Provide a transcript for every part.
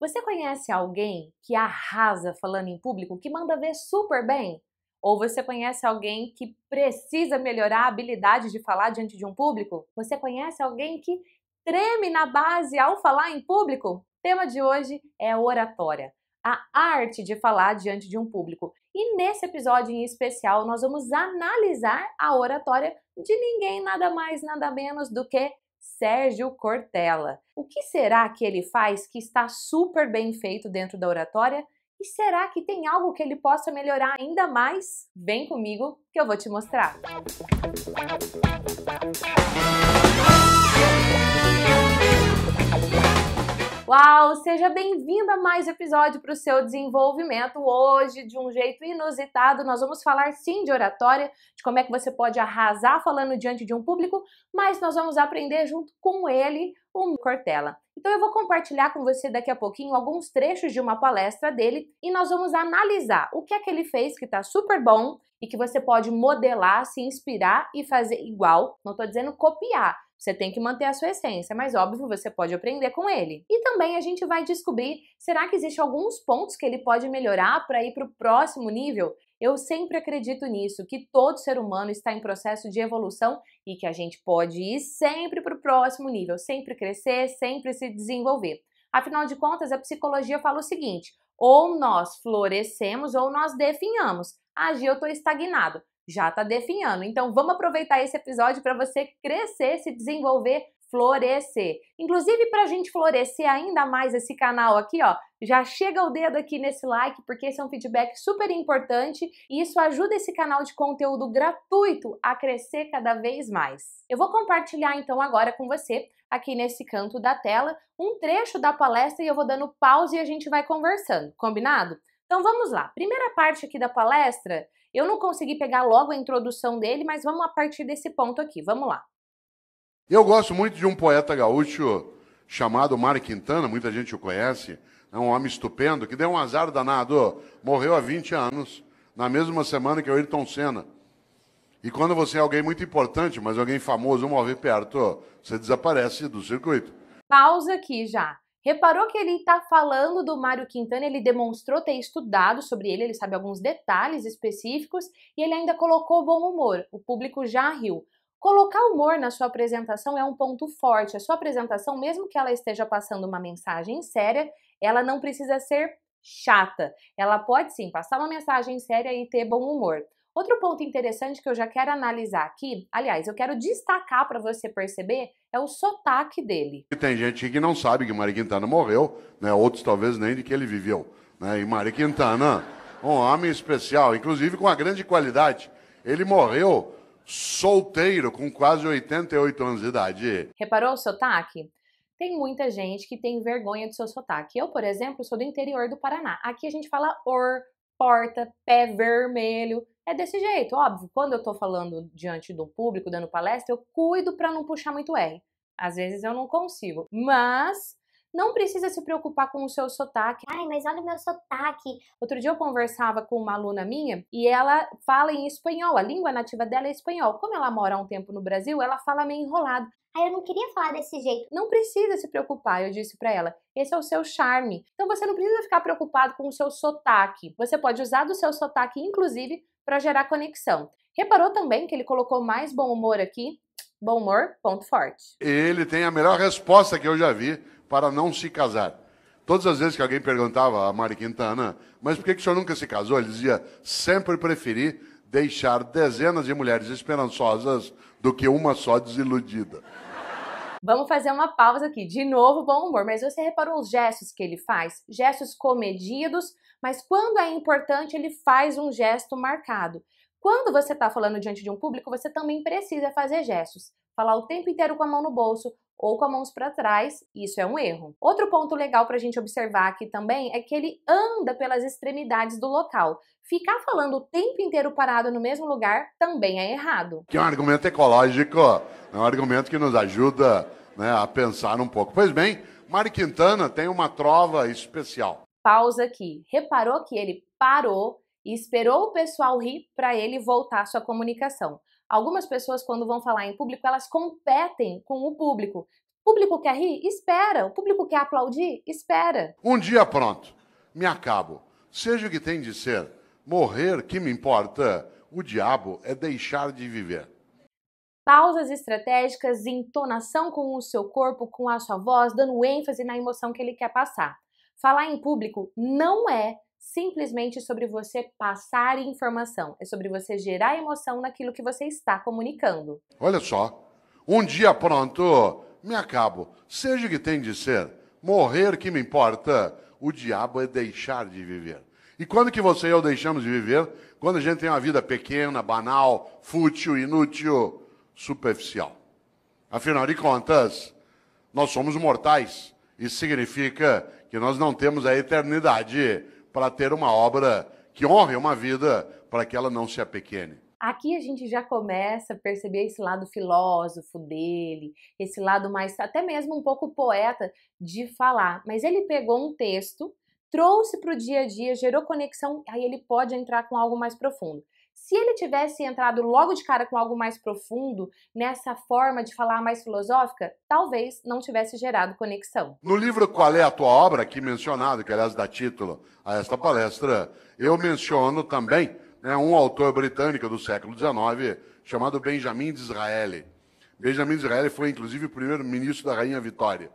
Você conhece alguém que arrasa falando em público, que manda ver super bem? Ou você conhece alguém que precisa melhorar a habilidade de falar diante de um público? Você conhece alguém que treme na base ao falar em público? O tema de hoje é oratória, a arte de falar diante de um público. E nesse episódio em especial, nós vamos analisar a oratória de ninguém nada mais, nada menos do que Sérgio Cortella. O que será que ele faz que está super bem feito dentro da oratória? E será que tem algo que ele possa melhorar ainda mais? Vem comigo que eu vou te mostrar. Música Uau, seja bem-vindo a mais um episódio para o seu desenvolvimento. Hoje, de um jeito inusitado, nós vamos falar sim de oratória, de como é que você pode arrasar falando diante de um público, mas nós vamos aprender junto com ele, o Cortella. Então eu vou compartilhar com você daqui a pouquinho alguns trechos de uma palestra dele e nós vamos analisar o que é que ele fez que está super bom e que você pode modelar, se inspirar e fazer igual. Não estou dizendo copiar, você tem que manter a sua essência, mas óbvio, você pode aprender com ele. E também a gente vai descobrir, será que existe alguns pontos que ele pode melhorar para ir para o próximo nível? Eu sempre acredito nisso, que todo ser humano está em processo de evolução e que a gente pode ir sempre para o próximo nível, sempre crescer, sempre se desenvolver. Afinal de contas, a psicologia fala o seguinte: ou nós florescemos ou nós definhamos. Agi, eu estou estagnado já está definhando. Então vamos aproveitar esse episódio para você crescer, se desenvolver, florescer. Inclusive para a gente florescer ainda mais esse canal aqui, ó, já chega o dedo aqui nesse like porque esse é um feedback super importante e isso ajuda esse canal de conteúdo gratuito a crescer cada vez mais. Eu vou compartilhar então agora com você aqui nesse canto da tela um trecho da palestra e eu vou dando pausa e a gente vai conversando, combinado? Então vamos lá. Primeira parte aqui da palestra, eu não consegui pegar logo a introdução dele, mas vamos a partir desse ponto aqui. Vamos lá. Eu gosto muito de um poeta gaúcho chamado Mário Quintana, muita gente o conhece, é um homem estupendo, que deu um azar danado, morreu há 20 anos, na mesma semana que o Ayrton Senna. E quando você é alguém muito importante, mas alguém famoso morre perto, você desaparece do circuito. Pausa aqui já. Reparou que ele está falando do Mário Quintana, ele demonstrou ter estudado sobre ele, ele sabe alguns detalhes específicos e ele ainda colocou bom humor. O público já riu. Colocar humor na sua apresentação é um ponto forte. A sua apresentação, mesmo que ela esteja passando uma mensagem séria, ela não precisa ser chata. Ela pode sim passar uma mensagem séria e ter bom humor. Outro ponto interessante que eu já quero analisar aqui, aliás, eu quero destacar para você perceber, é o sotaque dele. Tem gente que não sabe que Mari Quintana morreu, né? outros talvez nem de que ele viveu. Né? E Mari Quintana, um homem especial, inclusive com uma grande qualidade. Ele morreu solteiro, com quase 88 anos de idade. Reparou o sotaque? Tem muita gente que tem vergonha do seu sotaque. Eu, por exemplo, sou do interior do Paraná. Aqui a gente fala or, porta, pé vermelho é desse jeito. Óbvio, quando eu estou falando diante do público, dando palestra, eu cuido para não puxar muito R. Às vezes eu não consigo, mas não precisa se preocupar com o seu sotaque. Ai, mas olha o meu sotaque. Outro dia eu conversava com uma aluna minha e ela fala em espanhol. A língua nativa dela é espanhol. Como ela mora há um tempo no Brasil, ela fala meio enrolado. Ai, eu não queria falar desse jeito. Não precisa se preocupar, eu disse para ela. Esse é o seu charme. Então você não precisa ficar preocupado com o seu sotaque. Você pode usar do seu sotaque, inclusive, para gerar conexão. Reparou também que ele colocou mais bom humor aqui? Bom humor, ponto forte. Ele tem a melhor resposta que eu já vi para não se casar. Todas as vezes que alguém perguntava a Mari Quintana, mas por que, que o senhor nunca se casou? Ele dizia, sempre preferi deixar dezenas de mulheres esperançosas do que uma só desiludida. Vamos fazer uma pausa aqui. De novo, bom humor. Mas você reparou os gestos que ele faz? Gestos comedidos mas quando é importante, ele faz um gesto marcado. Quando você está falando diante de um público, você também precisa fazer gestos. Falar o tempo inteiro com a mão no bolso ou com as mãos para trás, isso é um erro. Outro ponto legal para a gente observar aqui também é que ele anda pelas extremidades do local. Ficar falando o tempo inteiro parado no mesmo lugar também é errado. Que é um argumento ecológico, é um argumento que nos ajuda né, a pensar um pouco. Pois bem, Mari Quintana tem uma trova especial pausa aqui. Reparou que ele parou e esperou o pessoal rir para ele voltar sua comunicação. Algumas pessoas, quando vão falar em público, elas competem com o público. O público quer rir? Espera. O público quer aplaudir? Espera. Um dia pronto. Me acabo. Seja o que tem de ser. Morrer, que me importa. O diabo é deixar de viver. Pausas estratégicas, entonação com o seu corpo, com a sua voz, dando ênfase na emoção que ele quer passar. Falar em público não é simplesmente sobre você passar informação, é sobre você gerar emoção naquilo que você está comunicando. Olha só, um dia pronto, me acabo, seja o que tem de ser, morrer que me importa, o diabo é deixar de viver. E quando que você e eu deixamos de viver? Quando a gente tem uma vida pequena, banal, fútil, inútil, superficial. Afinal de contas, nós somos mortais. Isso significa que nós não temos a eternidade para ter uma obra que honre uma vida para que ela não se apequene. Aqui a gente já começa a perceber esse lado filósofo dele, esse lado mais até mesmo um pouco poeta de falar. Mas ele pegou um texto, trouxe para o dia a dia, gerou conexão, aí ele pode entrar com algo mais profundo. Se ele tivesse entrado logo de cara com algo mais profundo, nessa forma de falar mais filosófica, talvez não tivesse gerado conexão. No livro Qual é a tua obra, aqui mencionado, que aliás dá título a esta palestra, eu menciono também né, um autor britânico do século XIX chamado Benjamin Disraeli. Benjamin Disraeli foi inclusive o primeiro ministro da Rainha Vitória.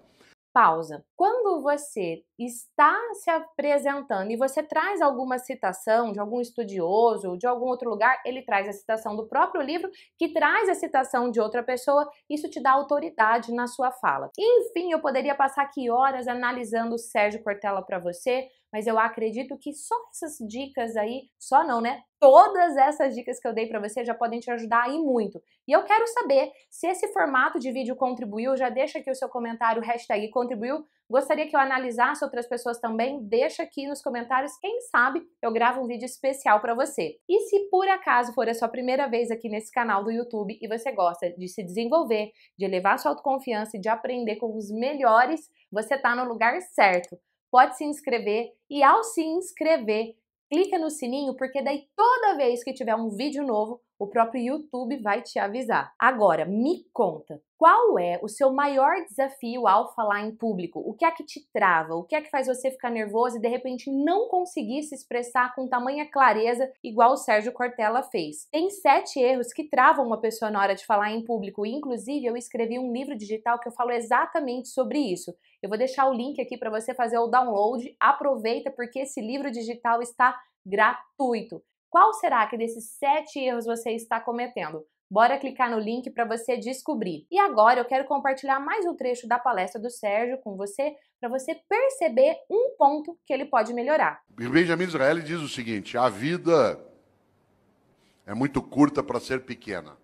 Pausa. Quando quando você está se apresentando e você traz alguma citação de algum estudioso ou de algum outro lugar, ele traz a citação do próprio livro, que traz a citação de outra pessoa, isso te dá autoridade na sua fala. Enfim, eu poderia passar aqui horas analisando o Sérgio Cortella para você, mas eu acredito que só essas dicas aí, só não, né? Todas essas dicas que eu dei para você já podem te ajudar aí muito. E eu quero saber se esse formato de vídeo contribuiu, já deixa aqui o seu comentário, hashtag contribuiu, Gostaria que eu analisasse outras pessoas também? Deixa aqui nos comentários, quem sabe eu gravo um vídeo especial para você. E se por acaso for a sua primeira vez aqui nesse canal do YouTube e você gosta de se desenvolver, de elevar sua autoconfiança e de aprender com os melhores, você está no lugar certo. Pode se inscrever e ao se inscrever, clica no sininho porque daí toda vez que tiver um vídeo novo, o próprio YouTube vai te avisar. Agora, me conta, qual é o seu maior desafio ao falar em público? O que é que te trava? O que é que faz você ficar nervoso e de repente não conseguir se expressar com tamanha clareza, igual o Sérgio Cortella fez? Tem sete erros que travam uma pessoa na hora de falar em público. Inclusive, eu escrevi um livro digital que eu falo exatamente sobre isso. Eu vou deixar o link aqui para você fazer o download. Aproveita porque esse livro digital está gratuito. Qual será que desses sete erros você está cometendo? Bora clicar no link para você descobrir. E agora eu quero compartilhar mais um trecho da palestra do Sérgio com você, para você perceber um ponto que ele pode melhorar. Benjamin Israel diz o seguinte: a vida é muito curta para ser pequena.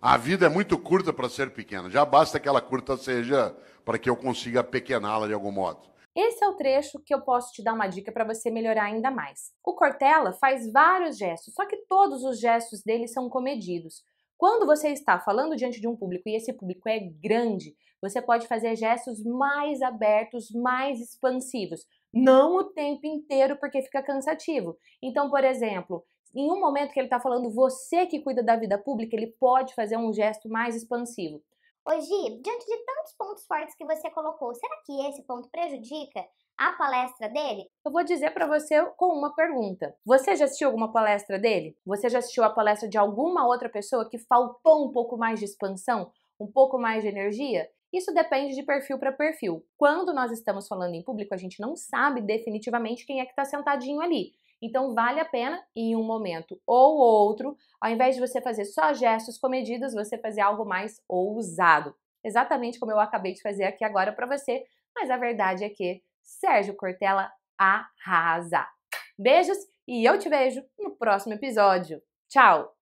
A vida é muito curta para ser pequena. Já basta que ela curta seja para que eu consiga pequená-la de algum modo. Esse é o trecho que eu posso te dar uma dica para você melhorar ainda mais. O Cortella faz vários gestos, só que todos os gestos dele são comedidos. Quando você está falando diante de um público e esse público é grande, você pode fazer gestos mais abertos, mais expansivos. Não o tempo inteiro, porque fica cansativo. Então, por exemplo, em um momento que ele está falando você que cuida da vida pública, ele pode fazer um gesto mais expansivo. Hoje, diante de tantos pontos fortes que você colocou, será que esse ponto prejudica a palestra dele? Eu vou dizer para você com uma pergunta. Você já assistiu alguma palestra dele? Você já assistiu a palestra de alguma outra pessoa que faltou um pouco mais de expansão, um pouco mais de energia? Isso depende de perfil para perfil. Quando nós estamos falando em público, a gente não sabe definitivamente quem é que está sentadinho ali. Então vale a pena em um momento ou outro, ao invés de você fazer só gestos comedidos, você fazer algo mais ousado. Exatamente como eu acabei de fazer aqui agora para você, mas a verdade é que Sérgio Cortella arrasa. Beijos e eu te vejo no próximo episódio. Tchau!